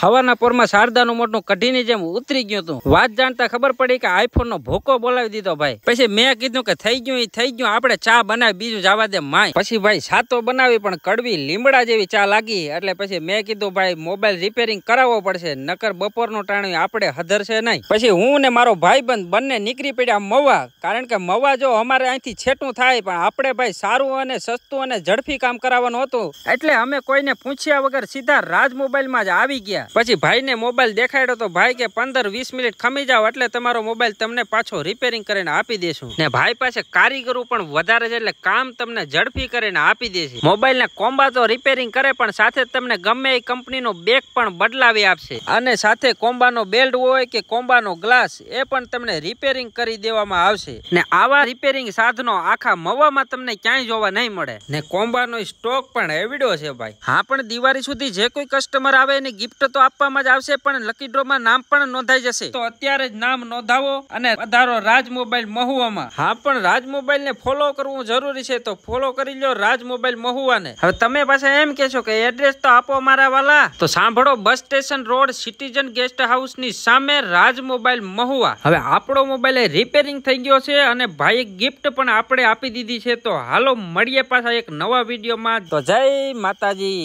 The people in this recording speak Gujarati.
હવાના પોરમાં શારદાનું મોટું કઢીની જેમ ઉતરી ગયું હતું વાત જાણતા ખબર પડી કે આઈફોન નો ભોકો બોલાવી દીધો ભાઈ પછી મેં કીધું કે થઈ ગયું એ થઈ ગયું આપણે ચા બનાવી બીજું જવા દે માય પછી ભાઈ સાતો બનાવી પણ કડવી લીમડા જેવી ચા લાગી એટલે પછી મેં કીધું ભાઈ મોબાઈલ રિપેરિંગ કરાવવો પડશે નકર બપોરનું ટાણું આપણે હધરશે નહીં પછી હું ને મારો ભાઈ બંધ બંને નીકળી પડ્યા મવા કારણ કે મવા જો અમારે અહીંથી છેટું થાય પણ આપણે ભાઈ સારું અને સસ્તું અને ઝડપી કામ કરાવવાનું હતું એટલે અમે કોઈને પૂછ્યા વગર સીધા રાજ મોબાઈલમાં જ આવી ગયા ગયા પછી ભાઈને મોબાઈલ દેખાડ્યો તો ભાઈ કે પંદર વીસ મિનિટ ખમી જાઓ એટલે તમારો મોબાઈલ તમને પાછો રિપેરિંગ કરીને આપી દેશું ને ભાઈ પાસે કારીગરો પણ વધારે છે એટલે કામ તમને ઝડપી કરીને આપી દેશે મોબાઈલ ને કોમ્બા તો રિપેરિંગ કરે પણ સાથે તમને ગમે એ કંપની નો બેગ પણ બદલાવી આપશે અને સાથે કોમ્બાનો બેલ્ટ હોય કે કોમ્બાનો ગ્લાસ એ પણ તમને રિપેરિંગ કરી દેવામાં આવશે ને આવા રિપેરિંગ સાધનો આખા મવામાં તમને ક્યાંય જોવા નહીં મળે ને કોમ્બાનો સ્ટોક પણ એવડ્યો છે ભાઈ હા પણ દિવાળી સુધી જે કોઈ કસ્ટમર આવે એને ગિફ્ટ તો આપવામાં જ આવશે પણ લકી ડ્રોમાં નામ પણ નોંધાઈ જશે તો અત્યારે જ નામ નોંધાવો અને વધારો રાજ મોબાઈલ મહુવામાં હા પણ રાજ મોબાઈલ ને ફોલો કરવું જરૂરી છે તો ફોલો કરી લો રાજ મોબાઈલ મહુવાને હવે તમે પાસે એમ કહેશો કે એડ્રેસ તો આપો મારા વાલા તો સાંભળો bus station road citizen guest house ની સામે રાજ મોબાઈલ મહુવા હવે આપણો મોબાઈલ રિપેરિંગ થઈ ગયો છે અને ભાઈ ગિફ્ટ પણ આપણે આપી દીધી છે તો હાલો મળીએ પાછા એક નવા વિડીયોમાં તો જય માતાજી